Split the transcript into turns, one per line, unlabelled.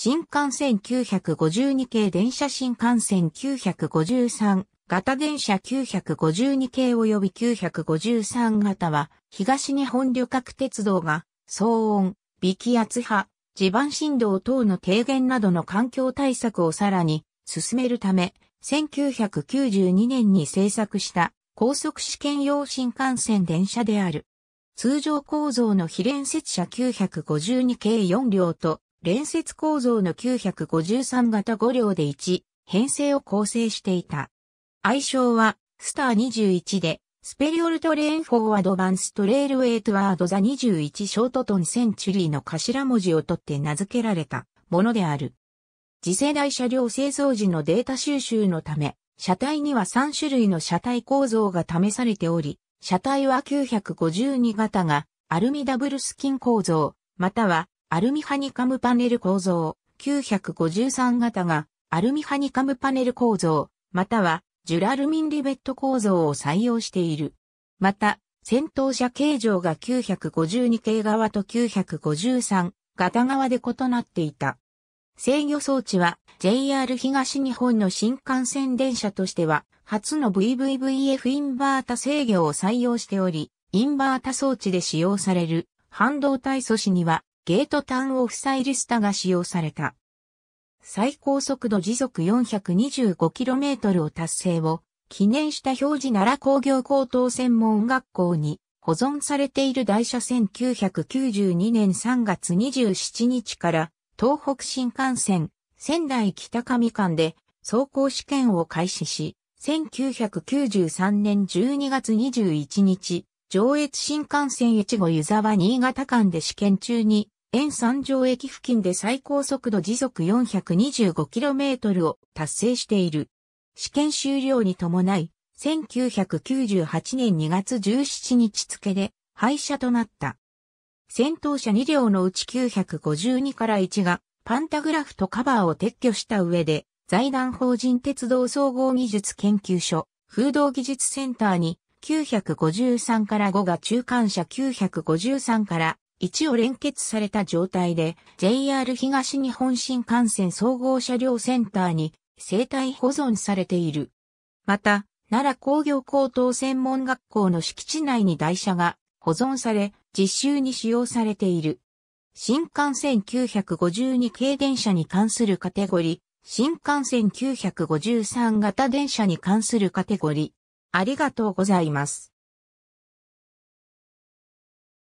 新幹線952系電車新幹線953型電車952系及び953型は東日本旅客鉄道が騒音、微気圧波、地盤振動等の低減などの環境対策をさらに進めるため1992年に製作した高速試験用新幹線電車である。通常構造の非連接車952系4両と連接構造の953型5両で1、編成を構成していた。愛称は、スター21で、スペリオルトレーンフォーアドバンストレールウェイトワードザ21ショートトンセンチュリーの頭文字を取って名付けられたものである。次世代車両製造時のデータ収集のため、車体には3種類の車体構造が試されており、車体は952型がアルミダブルスキン構造、またはアルミハニカムパネル構造、953型が、アルミハニカムパネル構造、または、ジュラルミンリベット構造を採用している。また、先頭車形状が952系側と953型側で異なっていた。制御装置は JR 東日本の新幹線電車としては初の VVVF インバータ制御を採用しており、インバータ装置で使用される半導体素子にはゲートターンオフサイリスタが使用された。最高速度時速 425km を達成を記念した表示奈良工業高等専門学校に保存されている台車1992年3月27日から東北新幹線仙台北上間で走行試験を開始し、1993年12月21日、上越新幹線越後湯沢新潟間で試験中に沿三条駅付近で最高速度時速 425km を達成している。試験終了に伴い、1998年2月17日付で廃車となった。戦闘車2両のうち952から1がパンタグラフとカバーを撤去した上で財団法人鉄道総合技術研究所風洞技術センターに953から5が中間車953から1を連結された状態で JR 東日本新幹線総合車両センターに生態保存されている。また、奈良工業高等専門学校の敷地内に台車が保存され、実習に使用されている。新幹線952系電車に関するカテゴリー、新幹線953型電車に関するカテゴリー。ありがとうございます。